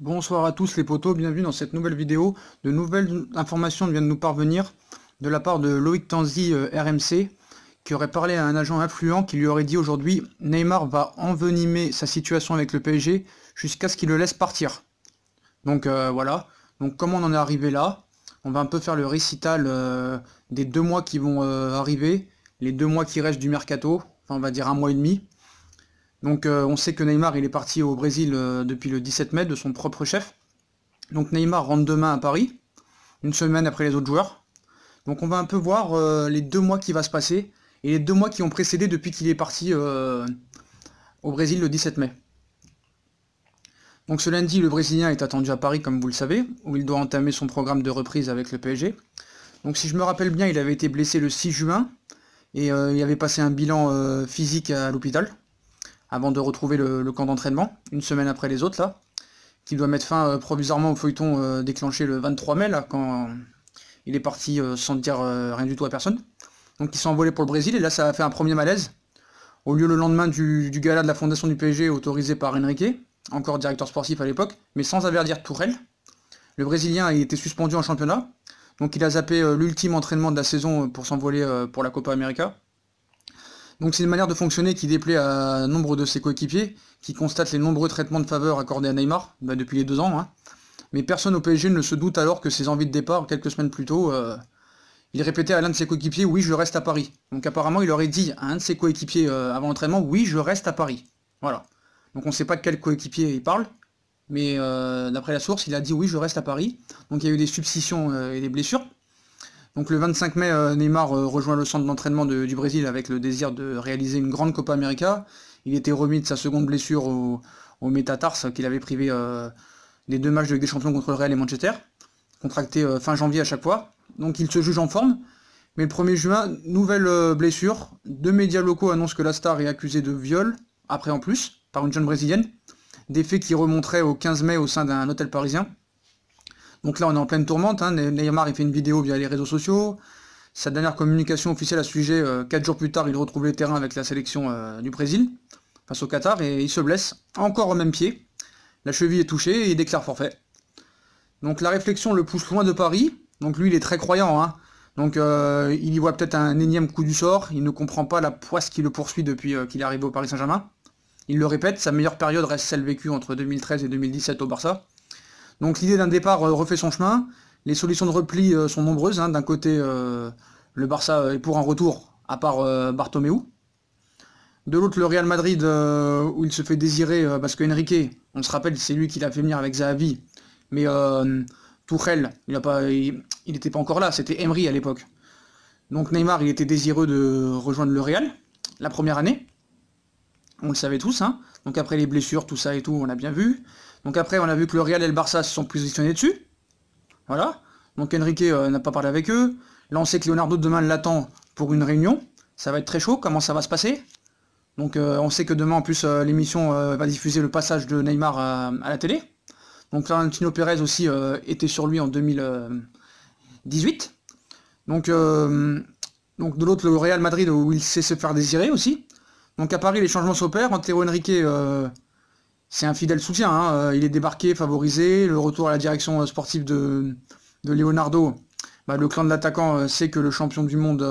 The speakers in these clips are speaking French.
Bonsoir à tous les potos, bienvenue dans cette nouvelle vidéo. De nouvelles informations viennent nous parvenir de la part de Loïc Tanzi euh, RMC qui aurait parlé à un agent influent qui lui aurait dit aujourd'hui Neymar va envenimer sa situation avec le PSG jusqu'à ce qu'il le laisse partir. Donc euh, voilà, donc comment on en est arrivé là On va un peu faire le récital euh, des deux mois qui vont arriver, les deux mois qui restent du mercato, enfin on va dire un mois et demi. Donc euh, on sait que Neymar il est parti au Brésil euh, depuis le 17 mai de son propre chef. Donc Neymar rentre demain à Paris, une semaine après les autres joueurs. Donc on va un peu voir euh, les deux mois qui va se passer et les deux mois qui ont précédé depuis qu'il est parti au Brésil le 17 mai. Donc ce lundi, le Brésilien est attendu à Paris comme vous le savez, où il doit entamer son programme de reprise avec le PSG. Donc si je me rappelle bien, il avait été blessé le 6 juin et il avait passé un bilan physique à l'hôpital avant de retrouver le, camp d'entraînement, une semaine après les autres, là, qui doit mettre fin euh, provisoirement au feuilleton euh, déclenché le 23 mai, là, quand il est parti euh, sans dire rien du tout à personne. Donc il s'est envolé pour le Brésil, et là, ça a fait un premier malaise. Au lieu le lendemain du, gala de la fondation du PSG, autorisé par Enrique, encore directeur sportif à l'époque, mais sans avertir Tourelle. Le Brésilien a été suspendu en championnat, donc il a zappé l'ultime entraînement de la saison pour s'envoler pour la Copa América. Donc c'est une manière de fonctionner qui déplaît à nombre de ses coéquipiers, qui constatent les nombreux traitements de faveur accordés à Neymar bah, depuis les deux ans. Hein. Mais personne au PSG ne se doute alors que ses envies de départ, quelques semaines plus tôt, euh, il répétait à l'un de ses coéquipiers « oui, je reste à Paris ». Donc apparemment, il aurait dit à un de ses coéquipiers euh, avant l'entraînement « oui, je reste à Paris ». Voilà. Donc on ne sait pas de quel coéquipier il parle, mais euh, d'après la source, il a dit « oui, je reste à Paris ». Donc il y a eu des substitutions et des blessures. Donc le 25 mai, euh, Neymar euh, rejoint le centre d'entraînement du Brésil avec le désir de réaliser une grande Copa América. Il était remis de sa seconde blessure au, Métatars, qu'il avait privé des euh, deux matchs de Ligue des Champions contre le Real et Manchester, contracté fin janvier à chaque fois. Donc il se juge en forme. Mais le 1er juin, nouvelle blessure. Deux médias locaux annoncent que la star est accusée de viol, après en plus, par une jeune brésilienne. Des faits qui remonteraient au 15 mai au sein d'un hôtel parisien. Donc là, on est en pleine tourmente. Hein. Neymar, il fait une vidéo via les réseaux sociaux. Sa dernière communication officielle à ce sujet, euh, quatre 4 jours plus tard, il retrouve les terrains avec la sélection euh, du Brésil face au Qatar et il se blesse encore au même pied. La cheville est touchée et il déclare forfait. Donc la réflexion le pousse loin de Paris. Donc lui, il est très croyant. Hein. Donc euh, il y voit peut-être un énième coup du sort. Il ne comprend pas la poisse qui le poursuit depuis qu'il est arrivé au Paris Saint-Germain. Il le répète, sa meilleure période reste celle vécue entre 2013 et 2017 au Barça. Donc l'idée d'un départ euh, refait son chemin. Les solutions de repli euh, sont nombreuses. Hein. D'un côté, euh, le Barça est pour un retour, à part Bartomeu. De l'autre, le Real Madrid, où il se fait désirer, parce que Enrique, on se rappelle, c'est lui qui l'a fait venir avec Zahavi. Mais Tourel, il n'était pas, pas encore là, c'était Emery à l'époque. Donc Neymar, il était désireux de rejoindre le Real la première année. On le savait tous, hein. donc après les blessures, tout ça et tout, on l'a bien vu. Donc après, on a vu que le Real et le Barça se sont positionnés dessus. Voilà. Donc Enrique euh, n'a pas parlé avec eux. Là, on sait que Leonardo demain l'attend pour une réunion. Ça va être très chaud. Comment ça va se passer Donc euh, on sait que demain, en plus, euh, l'émission va diffuser le passage de Neymar à la télé. Donc Valentino Pérez aussi était sur lui en 2018. Donc, de l'autre, le Real Madrid où il sait se faire désirer aussi. Donc à Paris, les changements s'opèrent. Antero Enrique c'est un fidèle soutien. Hein. Euh, il est débarqué, favorisé. Le retour à la direction euh, sportive de, Leonardo, bah, le clan de l'attaquant euh, sait que le champion du monde,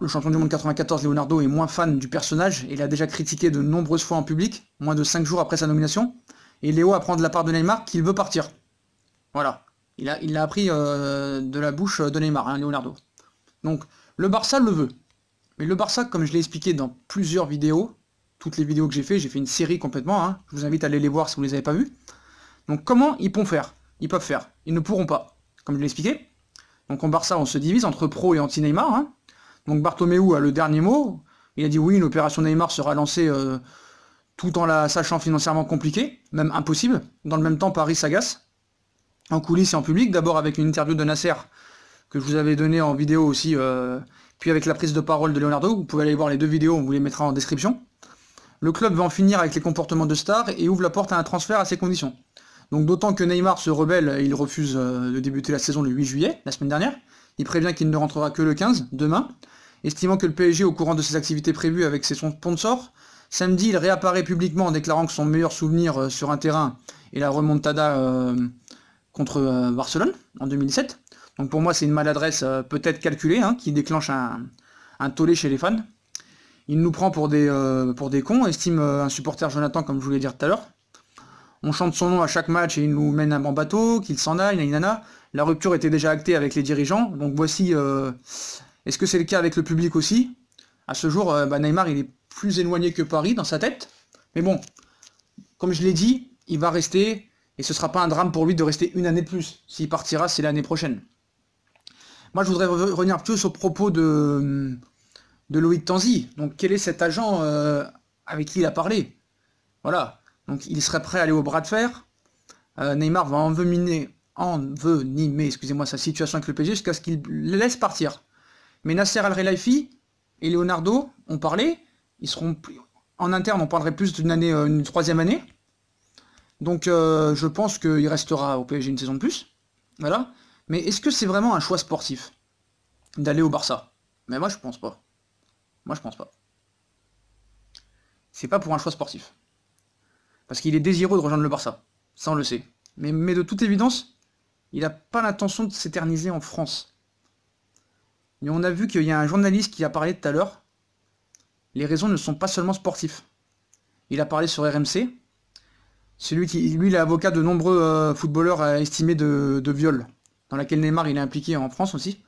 le champion du monde 94, Leonardo, est moins fan du personnage Il l'a déjà critiqué de nombreuses fois en public, moins de 5 jours après sa nomination. Et Léo apprend de la part de Neymar qu'il veut partir. Voilà. Il l'a il a appris de la bouche de Neymar, hein, Leonardo. Donc, le Barça le veut. Mais le Barça, comme je l'ai expliqué dans plusieurs vidéos, toutes les vidéos que j'ai fait, j'ai fait une série complètement, hein. je vous invite à aller les voir si vous ne les avez pas vues. Donc comment ils peuvent faire Ils peuvent faire, ils ne pourront pas, comme je l'ai expliqué. Donc en Barça, on se divise entre pro et anti-Neymar. Hein. Donc Bartomeu a le dernier mot, il a dit oui, une opération Neymar sera lancée euh, tout en la sachant financièrement compliquée, même impossible. Dans le même temps, Paris s'agace, en coulisses et en public, d'abord avec une interview de Nasser, que je vous avais donnée en vidéo aussi, euh, puis avec la prise de parole de Leonardo, vous pouvez aller voir les deux vidéos, on vous les mettra en description le club va en finir avec les comportements de star et ouvre la porte à un transfert à ses conditions. Donc d'autant que Neymar se rebelle et il refuse euh, de débuter la saison le 8 juillet, la semaine dernière. Il prévient qu'il ne rentrera que le 15, demain, estimant que le PSG, au courant de ses activités prévues avec ses sponsors, samedi, il réapparaît publiquement en déclarant que son meilleur souvenir euh, sur un terrain est la remontada euh, contre Barcelone en 2007. Donc pour moi, c'est une maladresse peut-être calculée hein, qui déclenche un tollé chez les fans. Il nous prend pour des, euh, pour des cons, estime euh, un supporter Jonathan, comme je voulais dire tout à l'heure. On chante son nom à chaque match et il nous mène à bon bateau, qu'il s'en aille, nana. La rupture était déjà actée avec les dirigeants, donc voici... Euh, est-ce que c'est le cas avec le public aussi À ce jour, bah, Neymar, il est plus éloigné que Paris dans sa tête. Mais bon, comme je l'ai dit, il va rester, et ce ne sera pas un drame pour lui de rester une année de plus. S'il partira, c'est l'année prochaine. Moi, je voudrais revenir plus au propos de de Loïc Tanzi. Donc quel est cet agent euh, avec qui il a parlé Voilà. Donc il serait prêt à aller au bras de fer. Euh, Neymar va envenimer, nimer. excusez-moi, sa situation avec le PSG jusqu'à ce qu'il laisse partir. Mais Nasser Al Relaifi et Leonardo ont parlé. Ils seront en interne, on parlerait plus d'une année, euh, une troisième année. Donc je pense qu'il restera au PSG une saison de plus. Voilà. Mais est-ce que c'est vraiment un choix sportif d'aller au Barça Mais moi je pense pas. Moi, je pense pas. C'est pas pour un choix sportif. Parce qu'il est désireux de rejoindre le Barça. Ça, on le sait. Mais, de toute évidence, il n'a pas l'intention de s'éterniser en France. Mais on a vu qu'il y a un journaliste qui a parlé tout à l'heure. Les raisons ne sont pas seulement sportives. Il a parlé sur RMC. Celui qui, lui, il avocat de nombreux euh, footballeurs euh, estimés de, de viol, dans laquelle Neymar il est impliqué en France aussi.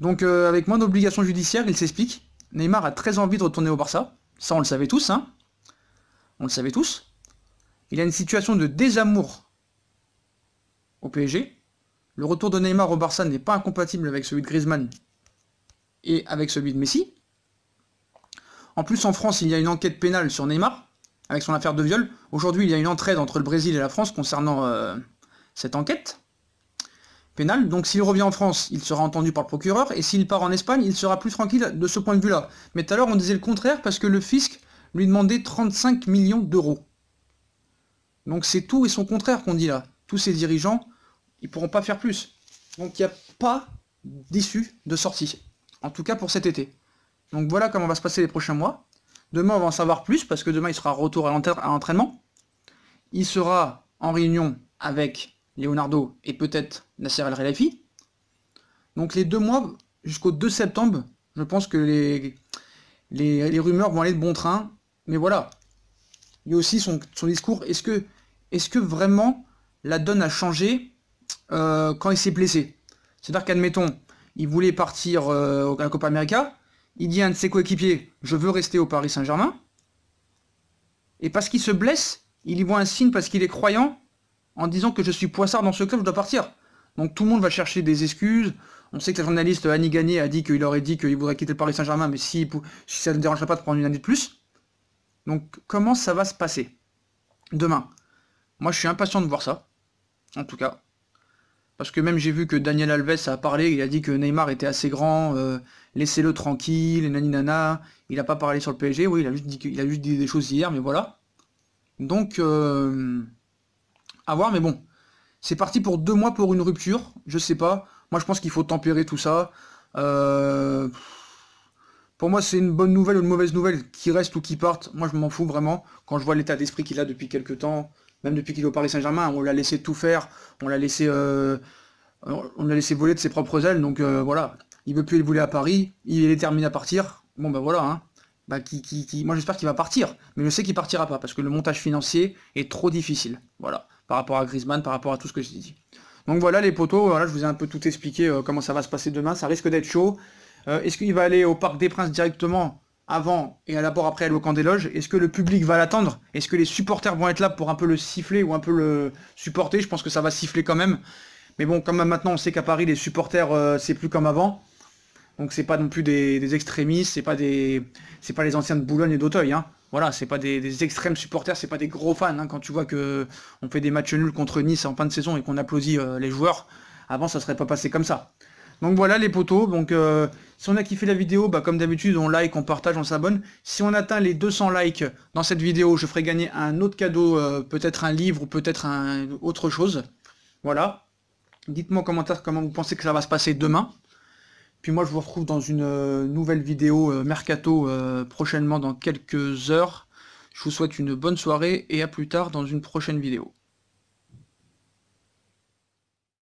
Donc euh, avec moins d'obligations judiciaires, il s'explique. Neymar a très envie de retourner au Barça. Ça, on le savait tous. Hein. on le savait tous. Il a une situation de désamour au PSG. Le retour de Neymar au Barça n'est pas incompatible avec celui de Griezmann et avec celui de Messi. En plus, en France, il y a une enquête pénale sur Neymar avec son affaire de viol. Aujourd'hui, il y a une entraide entre le Brésil et la France concernant euh, cette enquête. Donc s'il revient en France, il sera entendu par le procureur, et s'il part en Espagne, il sera plus tranquille de ce point de vue-là. Mais tout à l'heure, on disait le contraire parce que le fisc lui demandait 35 millions d'euros. Donc c'est tout et son contraire qu'on dit là. Tous ces dirigeants, ils pourront pas faire plus. Donc il n'y a pas d'issue de sortie. En tout cas pour cet été. Donc voilà comment va se passer les prochains mois. Demain, on va en savoir plus parce que demain, il sera retour à l'entraînement. Il sera en réunion avec Leonardo et peut-être Nasser Al Relafi. Donc les deux mois jusqu'au 2 septembre, je pense que les, les, rumeurs vont aller de bon train. Mais voilà. Il y a aussi son, discours. Est-ce que, est que vraiment la donne a changé euh, quand il s'est blessé C'est-à-dire qu'admettons, il voulait partir au euh, la Copa América. Il dit à un de ses coéquipiers, je veux rester au Paris Saint-Germain. Et parce qu'il se blesse, il y voit un signe parce qu'il est croyant en disant que je suis poissard dans ce club, je dois partir. Donc tout le monde va chercher des excuses. On sait que la journaliste Annie Gagné a dit qu'il aurait dit qu'il voudrait quitter le Paris Saint-Germain, mais si, ça ne dérangerait pas de prendre une année de plus. Donc comment ça va se passer demain Moi je suis impatient de voir ça, en tout cas. Parce que même j'ai vu que Daniel Alves a parlé, il a dit que Neymar était assez grand, euh, laissez-le tranquille, et naninana. Il n'a pas parlé sur le PSG, oui, il a juste dit, qu'il a juste dit des choses hier, mais voilà. Donc, euh, à voir, mais bon. C'est parti pour deux mois pour une rupture, je sais pas. Moi, je pense qu'il faut tempérer tout ça. Euh, pour moi, c'est une bonne nouvelle ou une mauvaise nouvelle, qui reste ou qui parte. Moi, je m'en fous vraiment. Quand je vois l'état d'esprit qu'il a depuis quelques temps, même depuis qu'il est au Paris Saint-Germain, on l'a laissé tout faire, on l'a laissé, euh, on l'a laissé voler de ses propres ailes. Donc euh, voilà, il veut plus, voler à Paris, il est terminé à partir. Bon ben voilà, hein. Bah, moi j'espère qu'il va partir, mais je sais qu'il partira pas parce que le montage financier est trop difficile. Voilà, par rapport à Griezmann, par rapport à tout ce que j'ai dit. Donc voilà les poteaux, voilà, je vous ai un peu tout expliqué euh, comment ça va se passer demain, ça risque d'être chaud. Euh, est-ce qu'il va aller au Parc des Princes directement avant et à d'abord après au camp des loges Est-ce que le public va l'attendre Est-ce que les supporters vont être là pour un peu le siffler ou un peu le supporter Je pense que ça va siffler quand même. Mais bon, quand même maintenant on sait qu'à Paris les supporters euh, c'est plus comme avant, donc c'est pas non plus des, extrémistes, c'est pas des c'est pas les anciens de Boulogne et d'Auteuil. Hein. Voilà, c'est pas des, extrêmes supporters, c'est pas des gros fans. Hein. Quand tu vois que on fait des matchs nuls contre Nice en fin de saison et qu'on applaudit euh, les joueurs, avant ça serait pas passé comme ça. Donc voilà les poteaux. Donc euh, si on a kiffé la vidéo, bah, comme d'habitude, on like, on partage, on s'abonne. Si on atteint les 200 likes dans cette vidéo, je ferai gagner un autre cadeau, euh, peut-être un livre ou peut-être un autre chose. Voilà. Dites-moi en commentaire comment vous pensez que ça va se passer demain. Puis moi, je vous retrouve dans une euh, nouvelle vidéo euh, Mercato euh, prochainement dans quelques heures. Je vous souhaite une bonne soirée et à plus tard dans une prochaine vidéo.